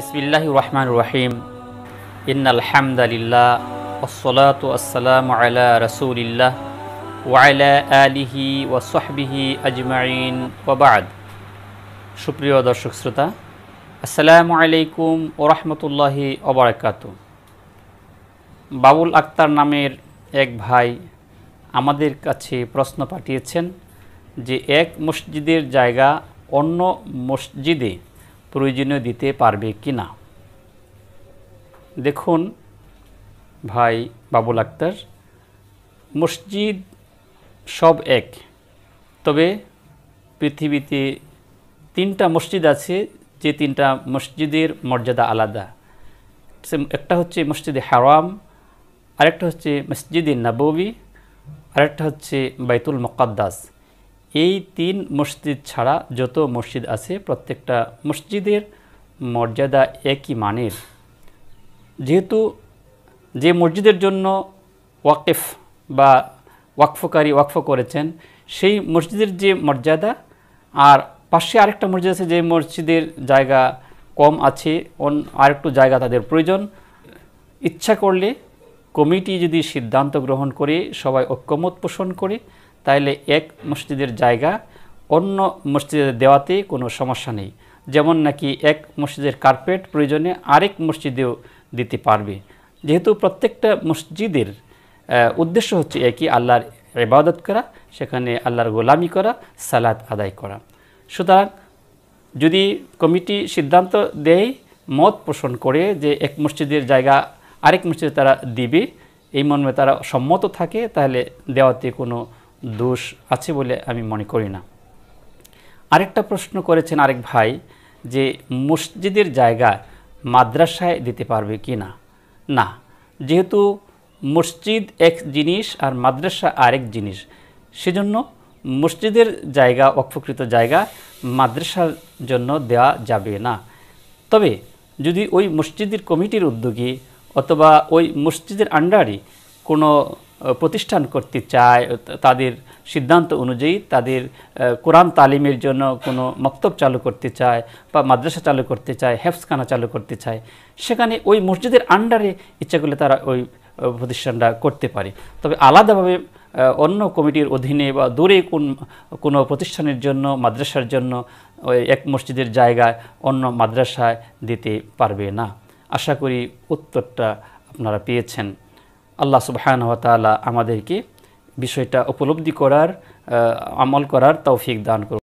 বিসমিল্লাহ রহমান রহিম ইন্নালহামদালিল্লাহ ওসলাত আসসালাম আলা রসুলিল্লাহ ওয়াইলা আলিহি ওয়াসবিহি আজমাইন ওবাদ সুপ্রিয় দর্শক শ্রোতা আসসালামু আলাইকুম ও রহমতুল্লাহি অবরাকাত বাবুল আক্তার নামের এক ভাই আমাদের কাছে প্রশ্ন পাঠিয়েছেন যে এক মসজিদের জায়গা অন্য মসজিদে প্রয়োজনীয় দিতে পারবে কি না দেখুন ভাই বাবুল আক্তার মসজিদ সব এক তবে পৃথিবীতে তিনটা মসজিদ আছে যে তিনটা মসজিদের মর্যাদা আলাদা একটা হচ্ছে মসজিদে হারাম আরেকটা হচ্ছে মসজিদে নবী আরেকটা হচ্ছে বাইতুল মকাদ্দাস এই তিন মসজিদ ছাড়া যত মসজিদ আছে প্রত্যেকটা মসজিদের মর্যাদা একই মানের যেহেতু যে মসজিদের জন্য ওয়াকিফ বা ওয়াকফকারী ওয়াকফ করেছেন সেই মসজিদের যে মর্যাদা আর পাশে আরেকটা মসজিদ আছে যে মসজিদের জায়গা কম আছে অন আরেকটু জায়গা তাদের প্রয়োজন ইচ্ছা করলে কমিটি যদি সিদ্ধান্ত গ্রহণ করে সবাই ঐক্যমত পোষণ করে তাইলে এক মসজিদের জায়গা অন্য মসজিদে দেওয়াতে কোনো সমস্যা নেই যেমন নাকি এক মসজিদের কার্পেট প্রয়োজনে আরেক মসজিদেও দিতে পারবে যেহেতু প্রত্যেকটা মসজিদের উদ্দেশ্য হচ্ছে একই আল্লাহর ইবাদত করা সেখানে আল্লাহর গোলামি করা সালাদ আদায় করা সুতরাং যদি কমিটি সিদ্ধান্ত দেয় মত পোষণ করে যে এক মসজিদের জায়গা আরেক মসজিদে তারা দিবে এই মর্মে তারা সম্মত থাকে তাহলে দেওয়াতে কোনো দোষ আছে বলে আমি মনে করি না আরেকটা প্রশ্ন করেছেন আরেক ভাই যে মসজিদের জায়গা মাদ্রাসায় দিতে পারবে কি না না যেহেতু মসজিদ এক জিনিস আর মাদ্রাসা আরেক জিনিস সেজন্য মসজিদের জায়গা অক্ষকৃত জায়গা মাদ্রাসার জন্য দেওয়া যাবে না তবে যদি ওই মসজিদের কমিটির উদ্যোগে অথবা ওই মসজিদের আন্ডারে কোনো প্রতিষ্ঠান করতে চায় তাদের সিদ্ধান্ত অনুযায়ী তাদের কোরআন তালিমের জন্য কোনো মক্তব চালু করতে চায় বা মাদ্রাসা চালু করতে চায় হেফসখানা চালু করতে চায় সেখানে ওই মসজিদের আন্ডারে ইচ্ছা করলে তারা ওই প্রতিষ্ঠানটা করতে পারে তবে আলাদাভাবে অন্য কমিটির অধীনে বা দূরে কোন কোনো প্রতিষ্ঠানের জন্য মাদ্রাসার জন্য ওই এক মসজিদের জায়গায় অন্য মাদ্রাসায় দিতে পারবে না আশা করি উত্তরটা আপনারা পেয়েছেন আল্লাহ সুবহান তালা আমাদেরকে বিষয়টা উপলব্ধি করার আমল করার তৌফিক দান করুন